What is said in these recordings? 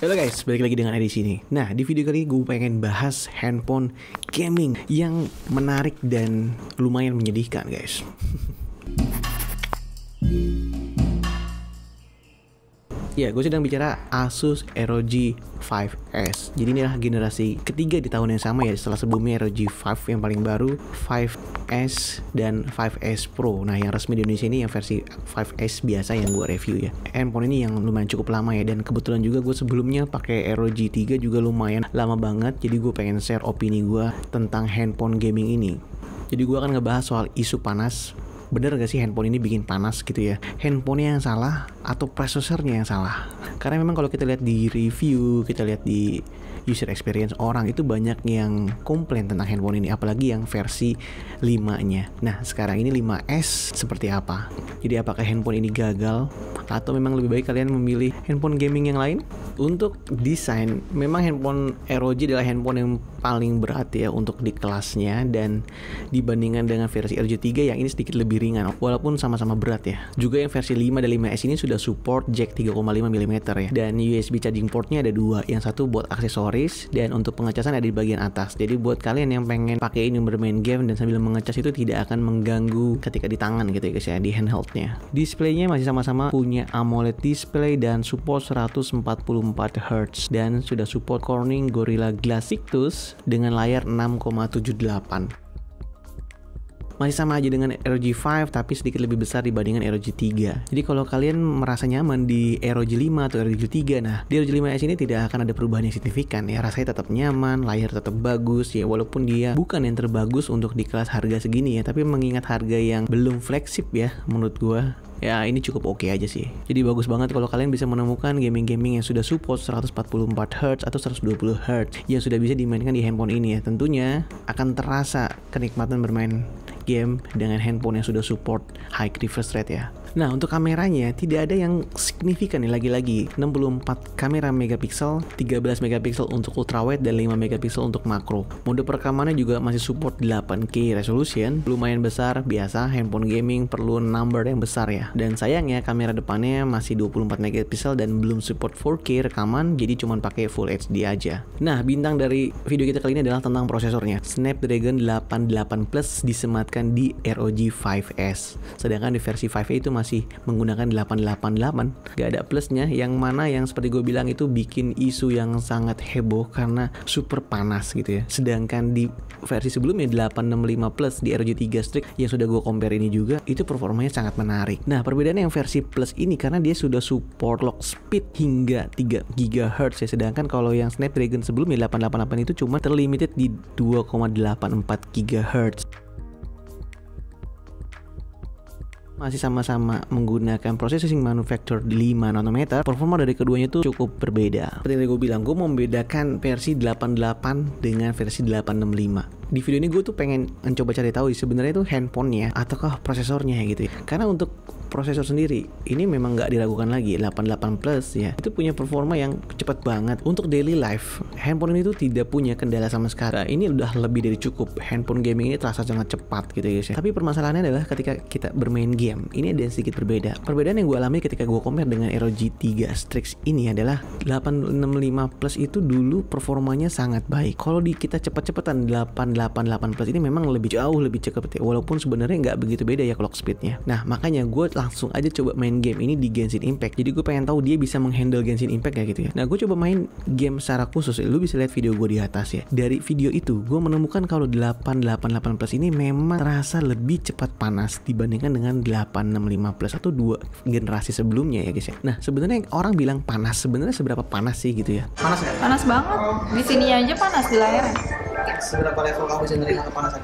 Halo guys, balik lagi dengan Edisi ini. Nah, di video kali ini gue pengen bahas handphone gaming yang menarik dan lumayan menyedihkan, guys. Ya, gue sedang bicara Asus ROG 5S. Jadi inilah generasi ketiga di tahun yang sama ya setelah sebelumnya ROG 5 yang paling baru, 5S dan 5S Pro. Nah, yang resmi di Indonesia ini yang versi 5S biasa yang gue review ya. Handphone ini yang lumayan cukup lama ya dan kebetulan juga gue sebelumnya pakai ROG 3 juga lumayan lama banget. Jadi gue pengen share opini gue tentang handphone gaming ini. Jadi gue akan ngebahas soal isu panas bener gak sih handphone ini bikin panas gitu ya handphonenya yang salah atau prosesornya yang salah karena memang kalau kita lihat di review kita lihat di user experience orang itu banyak yang komplain tentang handphone ini apalagi yang versi 5 nya nah sekarang ini 5S seperti apa jadi apakah handphone ini gagal atau memang lebih baik kalian memilih handphone gaming yang lain untuk desain, memang handphone ROG adalah handphone yang paling berat ya untuk di kelasnya dan dibandingkan dengan versi ROG 3 yang ini sedikit lebih ringan walaupun sama-sama berat ya. Juga yang versi 5 dan 5S ini sudah support jack 3,5 mm ya dan USB charging portnya ada dua, yang satu buat aksesoris dan untuk pengecasan ada di bagian atas. Jadi buat kalian yang pengen pakai ini bermain game dan sambil mengecas itu tidak akan mengganggu ketika di tangan gitu ya guys ya di handheldnya. Displaynya masih sama-sama punya AMOLED display dan support 140 Hz dan sudah support Corning Gorilla Glass Victus dengan layar 6,78 masih sama aja dengan ROG 5 tapi sedikit lebih besar dibandingkan ROG 3. Jadi kalau kalian merasa nyaman di ROG 5 atau ROG 3, nah di ROG 5S ini tidak akan ada perubahan yang signifikan ya. Rasanya tetap nyaman, layar tetap bagus ya walaupun dia bukan yang terbagus untuk di kelas harga segini ya, tapi mengingat harga yang belum flagship ya menurut gua ya ini cukup oke okay aja sih jadi bagus banget kalau kalian bisa menemukan gaming-gaming yang sudah support 144Hz atau 120Hz yang sudah bisa dimainkan di handphone ini ya tentunya akan terasa kenikmatan bermain game dengan handphone yang sudah support high refresh rate ya Nah, untuk kameranya tidak ada yang signifikan nih lagi-lagi. 64 kamera megapiksel, 13 megapiksel untuk ultrawide dan 5 megapiksel untuk makro. Mode perekamannya juga masih support 8K resolution, lumayan besar, biasa handphone gaming perlu number yang besar ya. Dan sayangnya kamera depannya masih 24 megapiksel dan belum support 4K rekaman, jadi cuma pakai full HD aja. Nah, bintang dari video kita kali ini adalah tentang prosesornya. Snapdragon 88 Plus disematkan di ROG 5S. Sedangkan di versi 5 a itu masih masih menggunakan 888 gak ada plusnya yang mana yang seperti gue bilang itu bikin isu yang sangat heboh karena super panas gitu ya sedangkan di versi sebelumnya 865 plus di ROG 3 Strix yang sudah gue compare ini juga itu performanya sangat menarik nah perbedaannya yang versi plus ini karena dia sudah support lock speed hingga 3 GHz ya sedangkan kalau yang Snapdragon sebelumnya 888 itu cuma terlimited di 2,84 GHz masih sama-sama menggunakan processing manufacture di 5 nanometer, performa dari keduanya itu cukup berbeda. Seperti yang gue bilang, gue membedakan versi 88 dengan versi 865. Di video ini gue tuh pengen mencoba cari tahu sebenarnya itu handphonenya ataukah prosesornya gitu ya. Karena untuk prosesor sendiri ini memang nggak diragukan lagi 88 plus ya itu punya performa yang cepat banget untuk daily life handphone ini tuh tidak punya kendala sama sekali nah, ini udah lebih dari cukup handphone gaming ini terasa sangat cepat gitu ya, guys ya tapi permasalahannya adalah ketika kita bermain game ini ada yang sedikit berbeda perbedaan yang gue alami ketika gue compare dengan ROG 3 Strix ini adalah 865 plus itu dulu performanya sangat baik kalau di kita cepat cepatan 888 plus ini memang lebih jauh lebih cepat ya walaupun sebenarnya nggak begitu beda ya clock speednya nah makanya gue langsung aja coba main game ini di Genshin Impact jadi gue pengen tahu dia bisa menghandle Genshin Impact kayak gitu ya nah gue coba main game secara khusus ya. lu bisa lihat video gue di atas ya dari video itu gue menemukan kalau 888 plus ini memang terasa lebih cepat panas dibandingkan dengan 865 plus atau dua generasi sebelumnya ya guys ya nah sebenarnya orang bilang panas sebenarnya seberapa panas sih gitu ya panas ya panas banget di sini aja panas di layar. seberapa level kamu bisa menerima kepanasan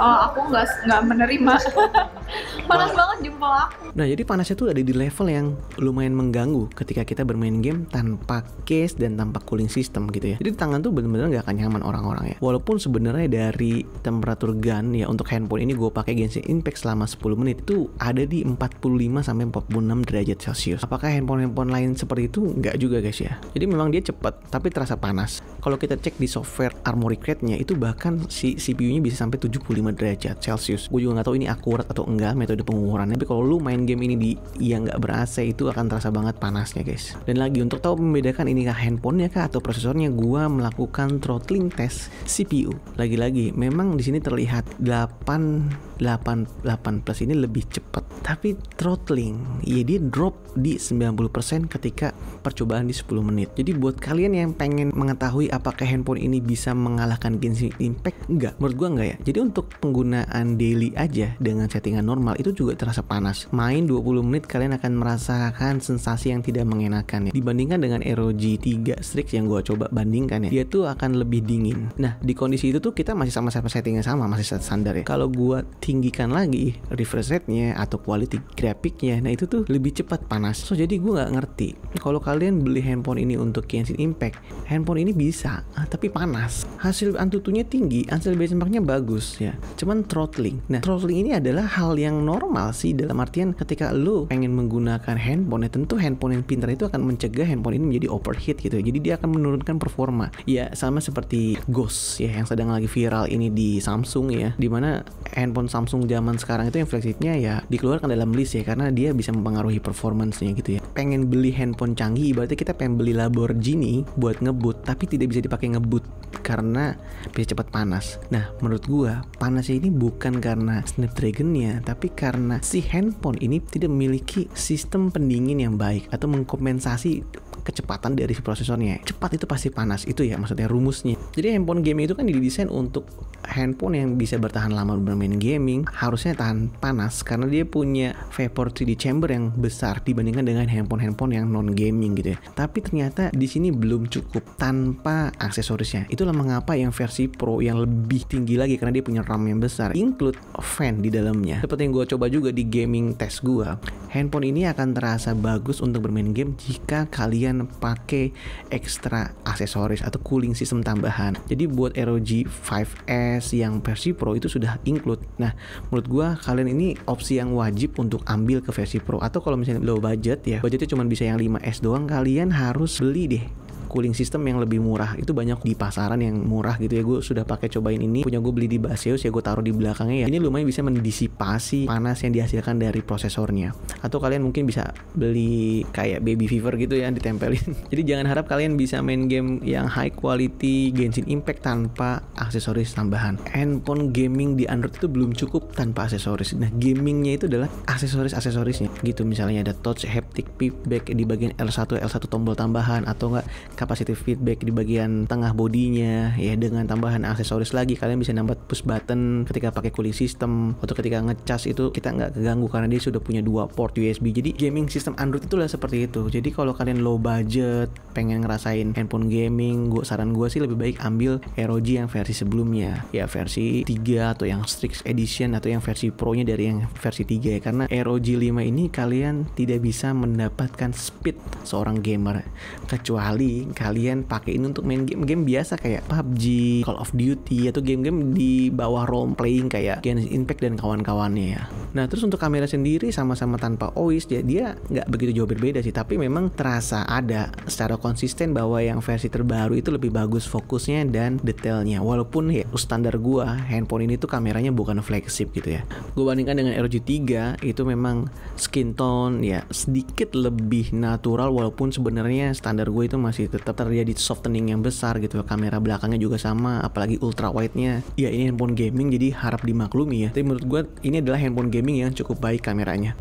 Oh, aku nggak nggak menerima. panas banget jempol aku nah jadi panasnya tuh ada di level yang lumayan mengganggu ketika kita bermain game tanpa case dan tanpa cooling system gitu ya jadi tangan tuh bener-bener nggak akan nyaman orang-orang ya walaupun sebenarnya dari temperatur gun ya untuk handphone ini gue pakai Genshin Impact selama 10 menit itu ada di 45 sampai 46 derajat celcius apakah handphone-handphone lain seperti itu nggak juga guys ya jadi memang dia cepat tapi terasa panas kalau kita cek di software Armory Crate nya itu bahkan si CPU-nya bisa sampai 75 derajat celcius gue juga nggak tahu ini akurat atau enggak tinggal metode pengukurannya tapi kalau lu main game ini di yang nggak ber AC itu akan terasa banget panasnya guys dan lagi untuk tahu membedakan ini kah handphonenya kah atau prosesornya gua melakukan throttling test CPU lagi-lagi memang di sini terlihat 8 8 8 plus ini lebih cepat tapi throttling ya dia drop di 90% ketika percobaan di 10 menit jadi buat kalian yang pengen mengetahui apakah handphone ini bisa mengalahkan Genshin Impact enggak menurut gua enggak ya jadi untuk penggunaan daily aja dengan settingan normal itu juga terasa panas. Main 20 menit kalian akan merasakan sensasi yang tidak mengenakan ya. Dibandingkan dengan ROG 3 Strix yang gue coba bandingkan ya, dia tuh akan lebih dingin. Nah, di kondisi itu tuh kita masih sama-sama settingnya sama, masih set standar ya. Kalau gue tinggikan lagi refresh rate-nya atau quality graphic-nya, nah itu tuh lebih cepat panas. So, jadi gue nggak ngerti. Kalau kalian beli handphone ini untuk Genshin Impact, handphone ini bisa, ah, tapi panas. Hasil antutunya tinggi, hasil benchmarknya bagus ya. Cuman throttling. Nah, throttling ini adalah hal hal yang normal sih dalam artian ketika lu pengen menggunakan handphone ya tentu handphone yang pintar itu akan mencegah handphone ini menjadi overheat gitu ya. Jadi dia akan menurunkan performa. Ya sama seperti Ghost ya yang sedang lagi viral ini di Samsung ya. Dimana handphone Samsung zaman sekarang itu yang flagshipnya ya dikeluarkan dalam list ya karena dia bisa mempengaruhi performancenya gitu ya. Pengen beli handphone canggih ibaratnya kita pengen beli Lamborghini buat ngebut tapi tidak bisa dipakai ngebut karena bisa cepat panas. Nah menurut gua panasnya ini bukan karena Snapdragon-nya tapi karena si handphone ini tidak memiliki sistem pendingin yang baik atau mengkompensasi kecepatan dari prosesornya. Cepat itu pasti panas, itu ya maksudnya rumusnya. Jadi handphone gaming itu kan didesain untuk handphone yang bisa bertahan lama bermain gaming, harusnya tahan panas karena dia punya vapor 3D chamber yang besar dibandingkan dengan handphone-handphone yang non gaming gitu ya. Tapi ternyata di sini belum cukup tanpa aksesorisnya. Itulah mengapa yang versi Pro yang lebih tinggi lagi karena dia punya RAM yang besar, include fan di dalamnya. Seperti yang gue coba juga di gaming test gue, handphone ini akan terasa bagus untuk bermain game jika kalian kalian pakai ekstra aksesoris atau cooling system tambahan. Jadi buat ROG 5S yang versi Pro itu sudah include. Nah, menurut gua kalian ini opsi yang wajib untuk ambil ke versi Pro atau kalau misalnya low budget ya, budgetnya cuma bisa yang 5S doang, kalian harus beli deh cooling system yang lebih murah itu banyak di pasaran yang murah gitu ya gue sudah pakai cobain ini punya gue beli di Baseus ya gue taruh di belakangnya ya ini lumayan bisa mendisipasi panas yang dihasilkan dari prosesornya atau kalian mungkin bisa beli kayak baby fever gitu ya ditempelin jadi jangan harap kalian bisa main game yang high quality Genshin Impact tanpa aksesoris tambahan handphone gaming di Android itu belum cukup tanpa aksesoris nah gamingnya itu adalah aksesoris-aksesorisnya gitu misalnya ada touch haptic feedback di bagian L1 L1 tombol tambahan atau enggak capacitive feedback di bagian tengah bodinya ya dengan tambahan aksesoris lagi kalian bisa nambah push button ketika pakai cooling system atau ketika ngecas itu kita nggak keganggu karena dia sudah punya dua port USB jadi gaming system Android itulah seperti itu jadi kalau kalian low budget pengen ngerasain handphone gaming gua saran gua sih lebih baik ambil ROG yang versi sebelumnya ya versi 3 atau yang Strix Edition atau yang versi Pro nya dari yang versi 3 ya karena ROG 5 ini kalian tidak bisa mendapatkan speed seorang gamer kecuali kalian pakai ini untuk main game-game biasa kayak PUBG, Call of Duty atau game-game di bawah role playing kayak Genshin Impact dan kawan-kawannya ya. Nah terus untuk kamera sendiri sama-sama tanpa OIS ya dia nggak begitu jauh berbeda sih tapi memang terasa ada secara konsisten bahwa yang versi terbaru itu lebih bagus fokusnya dan detailnya walaupun ya standar gua handphone ini tuh kameranya bukan flagship gitu ya. Gue bandingkan dengan ROG 3 itu memang skin tone ya sedikit lebih natural walaupun sebenarnya standar gue itu masih tetap terjadi softening yang besar gitu ya. kamera belakangnya juga sama apalagi ultra wide nya ya ini handphone gaming jadi harap dimaklumi ya tapi menurut gue ini adalah handphone gaming yang cukup baik kameranya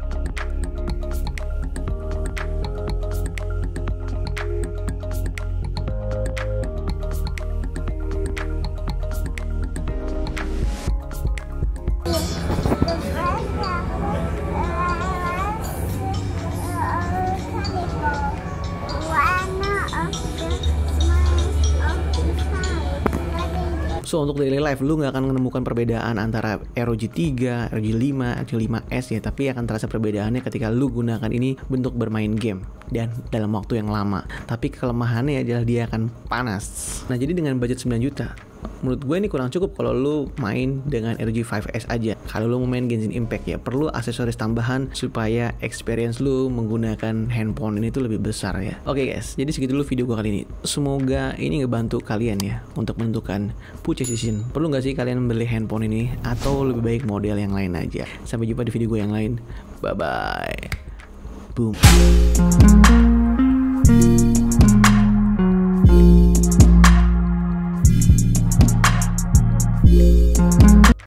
So untuk daily life lu nggak akan menemukan perbedaan antara ROG 3, ROG 5, ROG 5S ya, tapi akan terasa perbedaannya ketika lu gunakan ini bentuk bermain game dan dalam waktu yang lama. Tapi kelemahannya adalah dia akan panas. Nah, jadi dengan budget 9 juta, menurut gue ini kurang cukup kalau lu main dengan RG 5S aja. Kalau lu mau main Genshin Impact ya perlu aksesoris tambahan supaya experience lu menggunakan handphone ini tuh lebih besar ya. Oke okay guys, jadi segitu dulu video gue kali ini. Semoga ini ngebantu kalian ya untuk menentukan purchase decision. Perlu nggak sih kalian membeli handphone ini atau lebih baik model yang lain aja. Sampai jumpa di video gue yang lain. Bye bye. Boom.